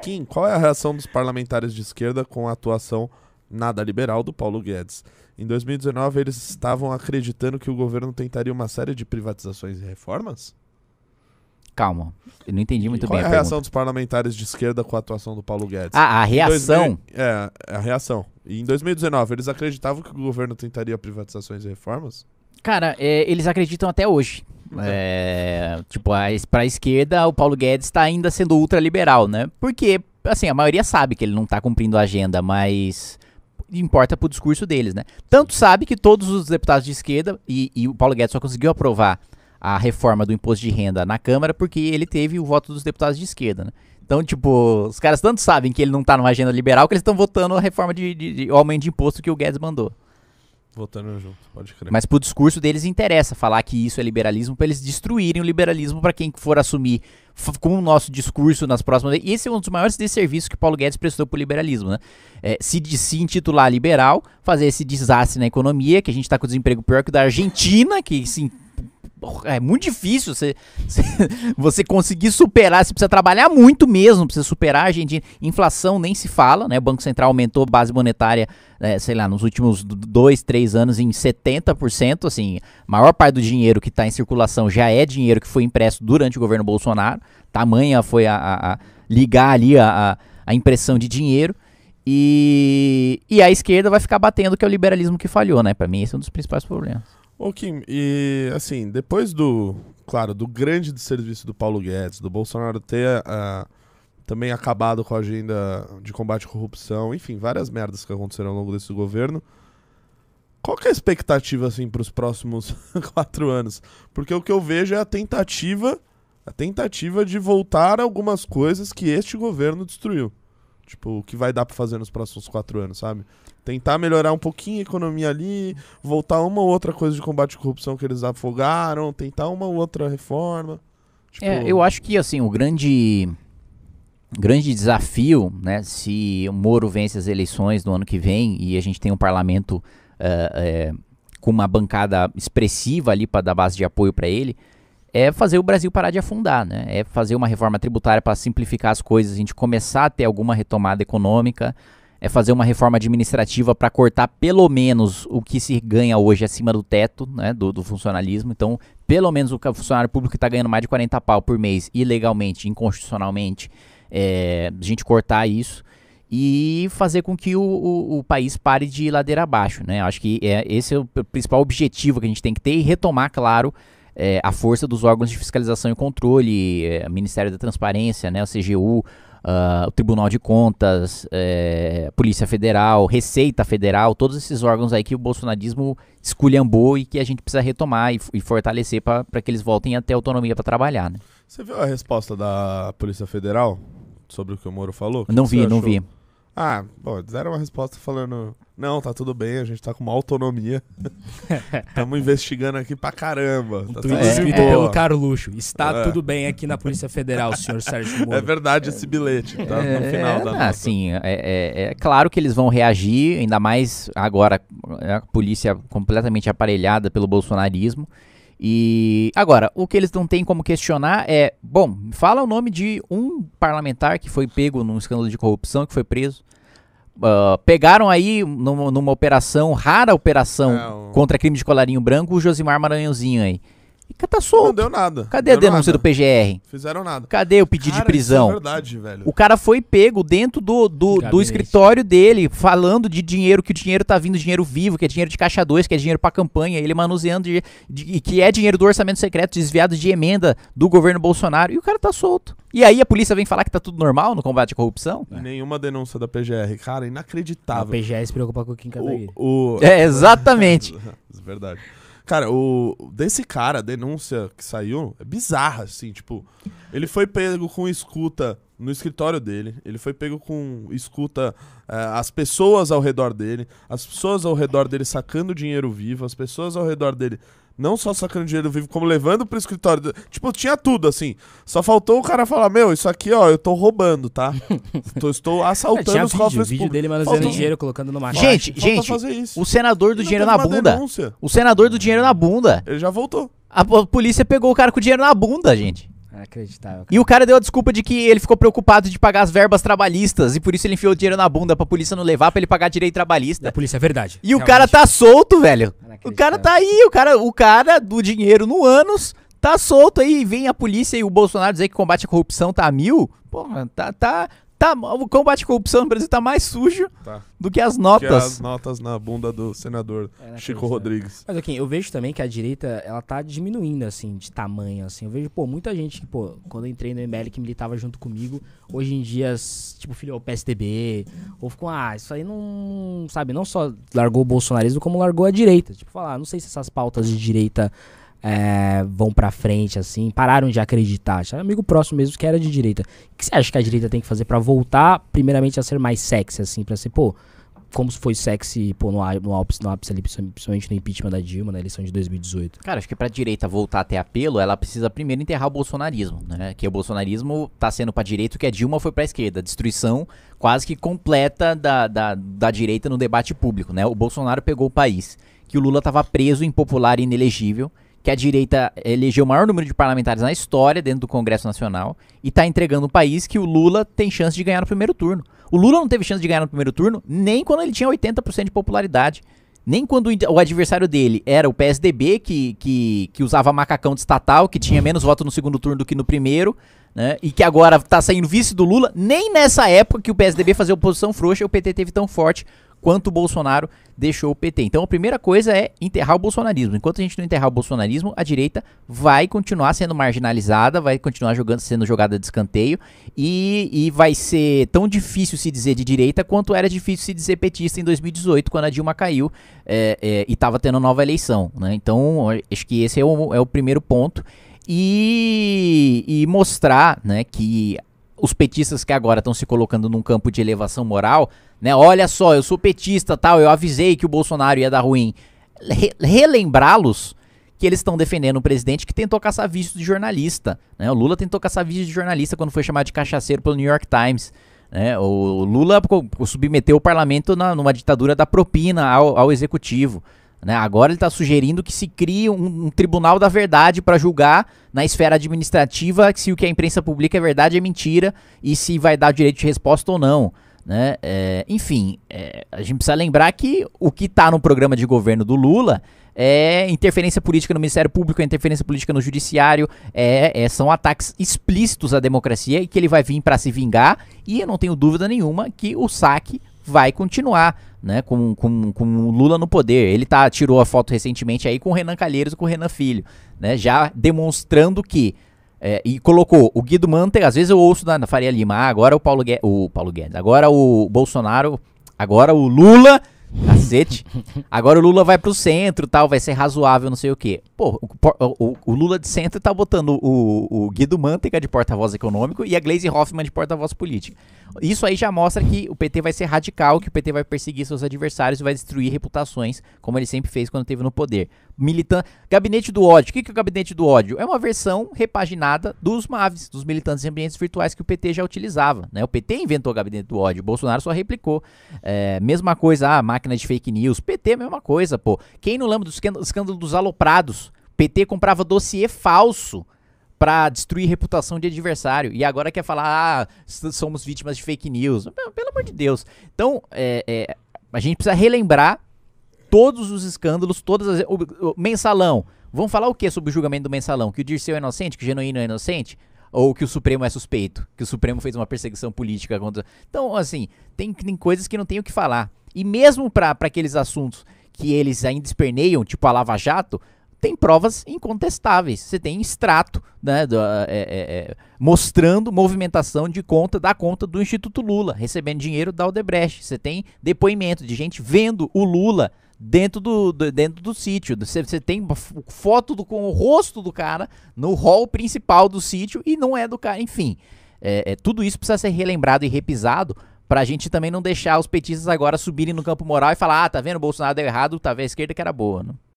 Kim, qual é a reação dos parlamentares de esquerda com a atuação nada liberal do Paulo Guedes? Em 2019, eles estavam acreditando que o governo tentaria uma série de privatizações e reformas? Calma, eu não entendi muito qual bem. Qual é a, a reação pergunta. dos parlamentares de esquerda com a atuação do Paulo Guedes? Ah, a reação? é, a reação. E em 2019, eles acreditavam que o governo tentaria privatizações e reformas? Cara, é, eles acreditam até hoje. É, tipo, para a esquerda, o Paulo Guedes está ainda sendo ultraliberal, né? Porque, assim, a maioria sabe que ele não está cumprindo a agenda, mas importa pro discurso deles, né? Tanto sabe que todos os deputados de esquerda, e, e o Paulo Guedes só conseguiu aprovar a reforma do imposto de renda na Câmara porque ele teve o voto dos deputados de esquerda, né? Então, tipo, os caras tanto sabem que ele não tá numa agenda liberal que eles estão votando a reforma de, de, de aumento de imposto que o Guedes mandou. Votando junto, pode crer. Mas pro discurso deles interessa falar que isso é liberalismo para eles destruírem o liberalismo para quem for assumir com o nosso discurso nas próximas. E esse é um dos maiores desserviços que Paulo Guedes prestou pro liberalismo, né? É, se, se intitular liberal, fazer esse desastre na economia, que a gente tá com desemprego pior que o da Argentina, que se é muito difícil você, você conseguir superar. Você precisa trabalhar muito mesmo para superar a gente. Inflação nem se fala, né? O Banco Central aumentou a base monetária, é, sei lá, nos últimos dois, três anos em 70%. Assim, a maior parte do dinheiro que está em circulação já é dinheiro que foi impresso durante o governo Bolsonaro. Tamanha foi a, a, a ligar ali a, a impressão de dinheiro. E, e a esquerda vai ficar batendo que é o liberalismo que falhou, né? Para mim, esse é um dos principais problemas. Ô Kim, e assim, depois do, claro, do grande serviço do Paulo Guedes, do Bolsonaro ter uh, também acabado com a agenda de combate à corrupção, enfim, várias merdas que aconteceram ao longo desse governo, qual que é a expectativa, assim, para os próximos quatro anos? Porque o que eu vejo é a tentativa, a tentativa de voltar algumas coisas que este governo destruiu. Tipo, o que vai dar para fazer nos próximos quatro anos, sabe? Tentar melhorar um pouquinho a economia ali, voltar uma ou outra coisa de combate à corrupção que eles afogaram, tentar uma ou outra reforma. Tipo... É, eu acho que, assim, o grande grande desafio, né, se o Moro vence as eleições no ano que vem e a gente tem um parlamento uh, uh, com uma bancada expressiva ali para dar base de apoio para ele, é fazer o Brasil parar de afundar, né? É fazer uma reforma tributária para simplificar as coisas, a gente começar a ter alguma retomada econômica, é fazer uma reforma administrativa para cortar pelo menos o que se ganha hoje acima do teto, né, do, do funcionalismo. Então, pelo menos o funcionário público que está ganhando mais de 40 pau por mês, ilegalmente, inconstitucionalmente, é, a gente cortar isso e fazer com que o, o, o, país pare de ladeira abaixo, né? Acho que é, esse é o principal objetivo que a gente tem que ter e retomar, claro, é, a força dos órgãos de fiscalização e controle, é, Ministério da Transparência, né, o CGU, uh, ah, o Tribunal de Contas, é, Polícia Federal, Receita Federal, todos esses órgãos aí que o bolsonarismo esculhambou e que a gente precisa retomar e, e fortalecer para que eles voltem a ter autonomia para trabalhar. Né? Você viu a resposta da Polícia Federal sobre o que o Moro falou? Que não que vi, não achou? vi. Ah, bom, deram uma resposta falando: não, tá tudo bem, a gente tá com uma autonomia. Estamos investigando aqui pra caramba. Um tá tweet escrito é, pelo Carluxo: está é. tudo bem aqui na Polícia Federal, senhor Sérgio Moro. É verdade esse bilhete, tá no é, final da nota. Assim, é, é, é, claro que eles vão reagir, ainda mais agora a polícia completamente aparelhada pelo bolsonarismo. E agora, o que eles não têm como questionar é, bom, fala o nome de um parlamentar que foi pego num escândalo de corrupção, que foi preso. Uh, pegaram aí numa, numa, operação, rara operação é, contra crime de colarinho branco, o Josimar Maranhãozinho aí. E tá solto. Não deu nada. Cadê deu a denúncia nada. do PGR? Fizeram nada. Cadê o pedido cara, de é prisão? é verdade, velho. O cara foi pego dentro do, do, do escritório dele, falando de dinheiro, que o dinheiro tá vindo dinheiro vivo, que é dinheiro de caixa 2, que é dinheiro pra campanha, ele manuseando de, de, que é dinheiro do orçamento secreto desviado de emenda do governo Bolsonaro. E o cara tá solto. E aí a polícia vem falar que tá tudo normal no combate à corrupção? É. Nenhuma denúncia da PGR, cara, inacreditável. A PGR se preocupa com o Kim Kataguiri. O, o... É, exatamente. É verdade. Cara, o desse cara, a denúncia que saiu é bizarra, assim, tipo, ele foi pego com escuta no escritório dele, ele foi pego com escuta uh, as pessoas ao redor dele, as pessoas ao redor dele sacando dinheiro vivo, as pessoas ao redor dele não só sacando dinheiro vivo, como levando pro escritório. Tipo, tinha tudo, assim. Só faltou o cara falar, meu, isso aqui, ó, eu tô roubando, tá? estou, estou é, assaltando os cofres vídeo dele manuseando faltou... dinheiro, colocando Gente, gente, o senador do dinheiro na bunda. Denúncia. O senador do dinheiro na bunda. Ele já voltou. A polícia pegou o cara com o dinheiro na bunda, gente. Acreditável. E o cara deu a desculpa de que ele ficou preocupado de pagar as verbas trabalhistas e por isso ele enfiou dinheiro na bunda pra polícia não levar pra ele pagar direito trabalhista. Da polícia, é verdade. E realmente. o cara tá solto, velho. O cara tá aí, o cara, o cara do dinheiro no ânus tá solto aí, vem a polícia e o Bolsonaro dizer que combate a corrupção tá a mil. Porra, tá, tá, tá, o combate à corrupção no Brasil tá mais sujo tá. do que as notas. Que as notas na bunda do senador é, Chico Rodrigues. Mas aqui assim, eu vejo também que a direita, ela tá diminuindo, assim, de tamanho, assim. Eu vejo, pô, muita gente que, pô, quando eu entrei no ML que militava junto comigo, hoje em dia, tipo, filho, é o PSDB, ou ficou, ah, isso aí não, sabe, não só largou o bolsonarismo, como largou a direita. Tipo, falar, ah, não sei se essas pautas de direita é, vão para frente, assim, pararam de acreditar. Tinha um amigo próximo mesmo que era de direita. O que você acha que a direita tem que fazer para voltar, primeiramente, a ser mais sexy, assim, pra ser, pô, como se foi sexy, pô, no, no ápice, no ápice ali, principalmente no impeachment da Dilma, na eleição de 2018? Cara, acho que pra direita voltar a ter apelo, ela precisa primeiro enterrar o bolsonarismo, né? Que o bolsonarismo tá sendo pra direita o que a Dilma foi pra esquerda. Destruição quase que completa da, da, da direita no debate público, né? O Bolsonaro pegou o país, que o Lula tava preso, impopular e inelegível que a direita elegeu o maior número de parlamentares na história dentro do Congresso Nacional e está entregando um país que o Lula tem chance de ganhar no primeiro turno. O Lula não teve chance de ganhar no primeiro turno nem quando ele tinha 80% de popularidade. Nem quando o adversário dele era o PSDB, que, que, que usava macacão de estatal, que tinha menos voto no segundo turno do que no primeiro, né? E que agora está saindo vice do Lula, nem nessa época que o PSDB fazia oposição frouxa, o PT teve tão forte quanto o Bolsonaro deixou o PT. Então a primeira coisa é enterrar o bolsonarismo. Enquanto a gente não enterrar o bolsonarismo, a direita vai continuar sendo marginalizada, vai continuar jogando, sendo jogada de escanteio e, e vai ser tão difícil se dizer de direita quanto era difícil se dizer petista em 2018, quando a Dilma caiu é, é, e estava tendo nova eleição. Né? Então acho que esse é o, é o primeiro ponto. E, e mostrar né, que os petistas que agora estão se colocando num campo de elevação moral, né? Olha só, eu sou petista, tal, eu avisei que o Bolsonaro ia dar ruim. Re relembrá-los que eles estão defendendo um presidente que tentou caçar vício de jornalista, né? O Lula tentou caçar vício de jornalista quando foi chamado de cachaceiro pelo New York Times. É, o Lula submeteu o parlamento na, numa ditadura da propina ao, ao executivo. Né? Agora ele está sugerindo que se crie um, um tribunal da verdade para julgar na esfera administrativa se o que a imprensa publica é verdade é mentira e se vai dar direito de resposta ou não. Né? É, enfim, é, a gente precisa lembrar que o que está no programa de governo do Lula é interferência política no Ministério Público, é interferência política no Judiciário, é, é são ataques explícitos à democracia e que ele vai vir para se vingar. E eu não tenho dúvida nenhuma que o saque vai continuar, né, com, com, com o Lula no poder. Ele tá, tirou a foto recentemente aí com o Renan Calheiros e com o Renan Filho, né, já demonstrando que é, e colocou o Guido Mantega, às vezes eu ouço na, na Faria Lima, ah, agora o Paulo, Guedes, o Paulo Guedes, agora o Bolsonaro, agora o Lula, cacete, agora o Lula vai pro centro tal, vai ser razoável, não sei o quê. Pô, o, o, o Lula de centro tá botando o, o Guido Manteiga de porta-voz econômico e a Glaze Hoffman de porta-voz política. Isso aí já mostra que o PT vai ser radical, que o PT vai perseguir seus adversários e vai destruir reputações, como ele sempre fez quando esteve no poder. Militan... Gabinete do ódio. O que é o gabinete do ódio? É uma versão repaginada dos MAVs, dos militantes em ambientes virtuais que o PT já utilizava. Né? O PT inventou o gabinete do ódio, o Bolsonaro só replicou. É, mesma coisa, ah, máquina de fake news. PT, mesma coisa, pô. Quem não lembra do escândalo dos aloprados? PT comprava dossiê falso para destruir reputação de adversário. E agora quer falar, ah, somos vítimas de fake news. Pelo amor de Deus. Então, é, é, a gente precisa relembrar todos os escândalos, todas as. O, o, mensalão. Vão falar o que sobre o julgamento do mensalão? Que o Dirceu é inocente, que o Genuíno é inocente? Ou que o Supremo é suspeito? Que o Supremo fez uma perseguição política contra. Então, assim, tem, tem coisas que não tem o que falar. E mesmo para aqueles assuntos que eles ainda esperneiam, tipo a Lava Jato, tem provas incontestáveis. Você tem extrato né, do, é, é, mostrando movimentação de conta da conta do Instituto Lula, recebendo dinheiro da Odebrecht. Você tem depoimento de gente vendo o Lula dentro do, do dentro do sítio. Você, tem foto do, com o rosto do cara no hall principal do sítio e não é do cara. Enfim, é, é, tudo isso precisa ser relembrado e repisado pra gente também não deixar os petistas agora subirem no campo moral e falar, ah, tá vendo, o Bolsonaro deu errado, tá vendo, a esquerda que era boa, né?